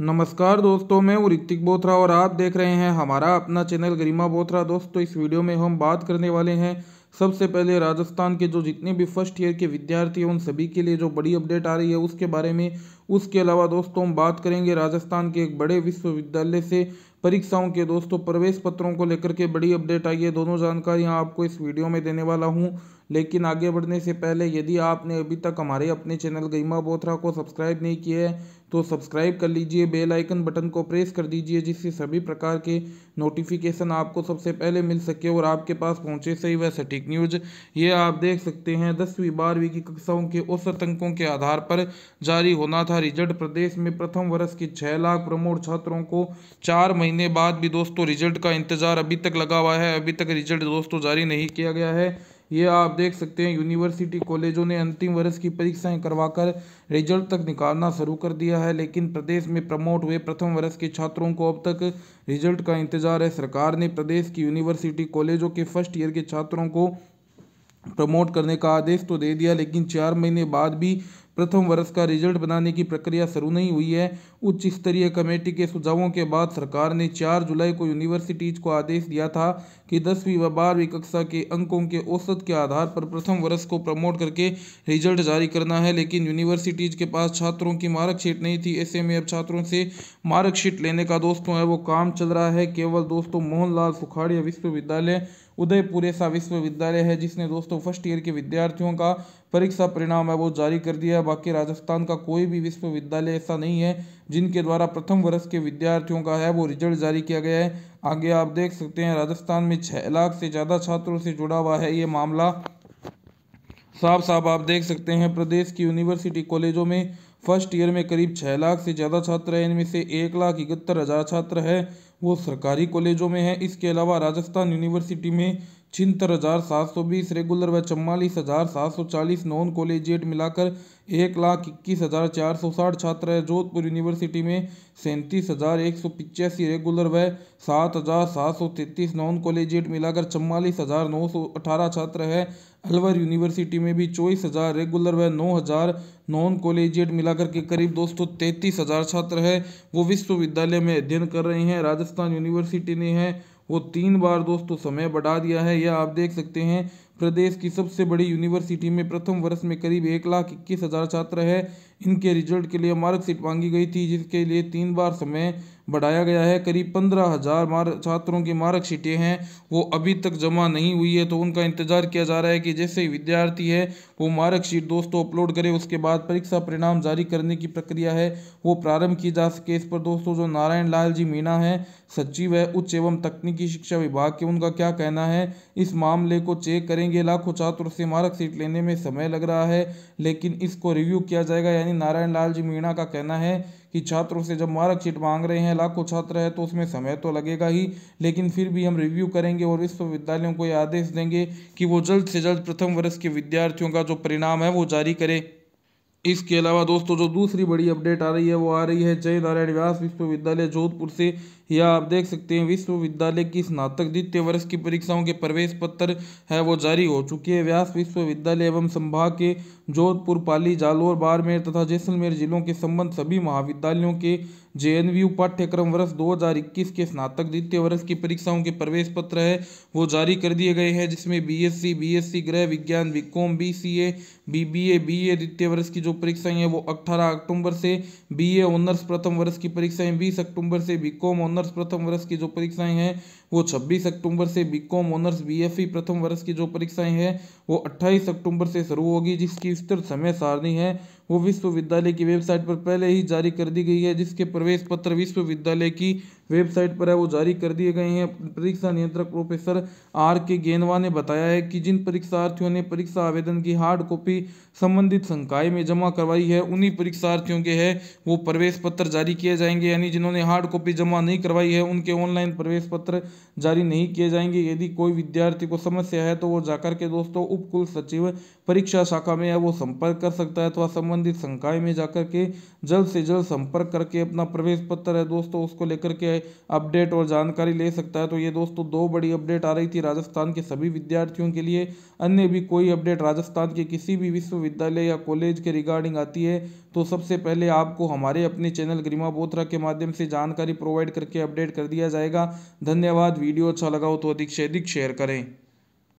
नमस्कार दोस्तों मैं हूँ ऋतिक बोथरा और आप देख रहे हैं हमारा अपना चैनल गरिमा बोथरा दोस्तों इस वीडियो में हम बात करने वाले हैं सबसे पहले राजस्थान के जो जितने भी फर्स्ट ईयर के विद्यार्थी हैं उन सभी के लिए जो बड़ी अपडेट आ रही है उसके बारे में उसके अलावा दोस्तों हम बात करेंगे राजस्थान के एक बड़े विश्वविद्यालय से परीक्षाओं के दोस्तों प्रवेश पत्रों को लेकर के बड़ी अपडेट आई है दोनों जानकारियाँ आपको इस वीडियो में देने वाला हूँ लेकिन आगे बढ़ने से पहले यदि आपने अभी तक हमारे अपने चैनल गईमा बोथरा को सब्सक्राइब नहीं किया है तो सब्सक्राइब कर लीजिए बेल आइकन बटन को प्रेस कर दीजिए जिससे सभी प्रकार के नोटिफिकेशन आपको सबसे पहले मिल सके और आपके पास पहुंचे सही वह सटीक न्यूज ये आप देख सकते हैं दसवीं बारहवीं की कक्षाओं के औसत अंकों के आधार पर जारी होना था रिजल्ट प्रदेश में प्रथम वर्ष के छः लाख प्रमोट छात्रों को चार महीने बाद भी दोस्तों रिजल्ट का इंतजार अभी तक लगा हुआ है अभी तक रिजल्ट दोस्तों जारी नहीं किया गया है ये आप देख सकते हैं यूनिवर्सिटी कॉलेजों ने अंतिम वर्ष की परीक्षाएं करवाकर रिजल्ट तक निकालना शुरू कर दिया है लेकिन प्रदेश में प्रमोट हुए प्रथम वर्ष के छात्रों को अब तक रिजल्ट का इंतजार है सरकार ने प्रदेश की यूनिवर्सिटी कॉलेजों के फर्स्ट ईयर के छात्रों को प्रमोट करने का आदेश तो दे दिया लेकिन चार महीने बाद भी प्रथम वर्ष का रिजल्ट बनाने की प्रक्रिया शुरू नहीं हुई है उच्च स्तरीय कमेटी के सुझावों के बाद सरकार ने 4 जुलाई को यूनिवर्सिटीज को आदेश दिया था कि दसवीं व बारहवीं कक्षा के अंकों के औसत के आधार पर प्रथम वर्ष को प्रमोट करके रिजल्ट जारी करना है लेकिन यूनिवर्सिटीज के पास छात्रों की मार्कशीट नहीं थी ऐसे में अब छात्रों से मार्कशीट लेने का दोस्तों है वो काम चल रहा है केवल दोस्तों मोहनलाल सुखाड़िया विश्वविद्यालय उदयपुर ऐसा विश्वविद्यालय है जिसने दोस्तों फर्स्ट ईयर के विद्यार्थियों का परीक्षा परिणाम है वो जारी कर दिया है बाकी राजस्थान का कोई भी विश्वविद्यालय ऐसा नहीं है जिनके द्वारा प्रथम वर्ष के विद्यार्थियों का है वो रिजल्ट जारी किया गया है आगे आप देख सकते हैं राजस्थान में छः लाख से ज़्यादा छात्रों से जुड़ा हुआ है ये मामला साफ साफ आप देख सकते हैं प्रदेश की यूनिवर्सिटी कॉलेजों में फर्स्ट ईयर में करीब छः लाख से ज़्यादा छात्र हैं इनमें से एक लाख इकहत्तर हज़ार छात्र है वो सरकारी कॉलेजों में है इसके अलावा राजस्थान यूनिवर्सिटी में छिहत्तर हज़ार सात सौ बीस रेगुलर व चम्वालीस हज़ार सात सौ चालीस नॉन कॉलेजिएट मिलाकर एक लाख इक्कीस हज़ार चार सौ साठ छात्र है जोधपुर यूनिवर्सिटी में सैंतीस हज़ार एक सौ पिचासी रेगुलर व सात हज़ार सात सौ तैंतीस नॉन कॉलेजिएट मिलाकर चम्वालीस हज़ार नौ सौ अठारह छात्र है अलवर यूनिवर्सिटी में भी चौबीस हज़ार रेगुलर व नौ हज़ार नॉन कॉलेजिएट मिलाकर के करीब दोस्तों तैंतीस हज़ार छात्र है वो विश्वविद्यालय में अध्ययन कर रहे हैं राजस्थान यूनिवर्सिटी ने है वो तीन बार दोस्तों समय बढ़ा दिया है यह आप देख सकते हैं प्रदेश की सबसे बड़ी यूनिवर्सिटी में प्रथम वर्ष में करीब एक लाख इक्कीस हज़ार छात्र है इनके रिजल्ट के लिए मार्कशीट मांगी गई थी जिसके लिए तीन बार समय बढ़ाया गया है करीब पंद्रह हज़ार मार छात्रों की मार्कशीटें हैं वो अभी तक जमा नहीं हुई है तो उनका इंतज़ार किया जा रहा है कि जैसे ही विद्यार्थी है वो मार्कशीट दोस्तों अपलोड करे उसके बाद परीक्षा परिणाम जारी करने की प्रक्रिया है वो प्रारंभ की जा सके इस पर दोस्तों जो नारायण लाल जी मीणा है सचिव है उच्च एवं तकनीकी शिक्षा विभाग के उनका क्या कहना है इस मामले को चेक करेंगे लाखों छात्रों से मार्कशीट लेने में समय लग रहा है लेकिन इसको रिव्यू किया जाएगा यानी नारायण लाल जी मीणा का कहना है कि छात्रों से जब मार्कशीट मांग रहे हैं लाखों छात्र है तो उसमें समय तो लगेगा ही लेकिन फिर भी हम रिव्यू करेंगे और विश्वविद्यालयों को ये आदेश देंगे कि वो जल्द से जल्द प्रथम वर्ष के विद्यार्थियों का जो परिणाम है वो जारी करें इसके अलावा दोस्तों जो दूसरी बड़ी अपडेट आ रही है वो आ रही है जय नारायण व्यास विश्वविद्यालय जोधपुर से या आप देख सकते हैं विश्वविद्यालय की स्नातक द्वितीय वर्ष की परीक्षाओं के प्रवेश पत्र है वो जारी हो चुके हैं व्यास विश्वविद्यालय एवं संभाग के जोधपुर पाली जालोर बाड़मेर तथा जैसलमेर जिलों के संबंध सभी महाविद्यालयों के जे पाठ्यक्रम वर्ष दो के स्नातक द्वितीय वर्ष की परीक्षाओं के प्रवेश पत्र है वो जारी कर दिए गए हैं जिसमें बी एस गृह विज्ञान B Com com B B A B A द्वितीय वर्ष की जो परीक्षाएं हैं वो 18 अक्टूबर से बी ए ऑनर्स प्रथम वर्ष की परीक्षाएं 20 अक्टूबर से बी कॉम ऑनर्स प्रथम वर्ष की जो परीक्षाएं हैं वो 26 अक्टूबर से B com honours B F e प्रथम वर्ष की जो परीक्षाएं हैं वो 28 अक्टूबर से शुरू होगी जिसकी विस्तृत समय सारणी है वो विश्वविद्यालय की वेबसाइट पर पहले ही जारी कर दी गई है जिसके प्रवेश पत्र विश्वविद्यालय की वेबसाइट पर है वो जारी कर दिए गए हैं परीक्षा नियंत्रक प्रोफेसर आर के गेंदवा ने बताया है कि जिन परीक्षार्थियों ने परीक्षा आवेदन की हार्ड कॉपी संबंधित संकाय में जमा करवाई है उन्हीं परीक्षार्थियों के है वो प्रवेश पत्र जारी किए जाएंगे यानी जिन्होंने हार्ड कॉपी जमा नहीं करवाई है उनके ऑनलाइन प्रवेश पत्र जारी नहीं किए जाएंगे यदि कोई विद्यार्थी को समस्या है तो वो जाकर के दोस्तों उपकुल सचिव परीक्षा शाखा में है वो संपर्क कर सकता है अथवा तो संबंधित संकाय में जाकर के जल्द से जल्द संपर्क करके अपना प्रवेश पत्र है दोस्तों उसको लेकर के अपडेट और जानकारी ले सकता है तो ये दोस्तों दो बड़ी अपडेट आ रही थी राजस्थान के सभी विद्यार्थियों के लिए अन्य भी कोई अपडेट राजस्थान के किसी भी विश्वविद्यालय या कॉलेज के रिगार्डिंग आती है तो सबसे पहले आपको हमारे अपने चैनल ग्रीमा बोथरा के माध्यम से जानकारी प्रोवाइड करके अपडेट कर दिया जाएगा धन्यवाद वीडियो अच्छा लगा हो तो अधिक से अधिक शेयर करें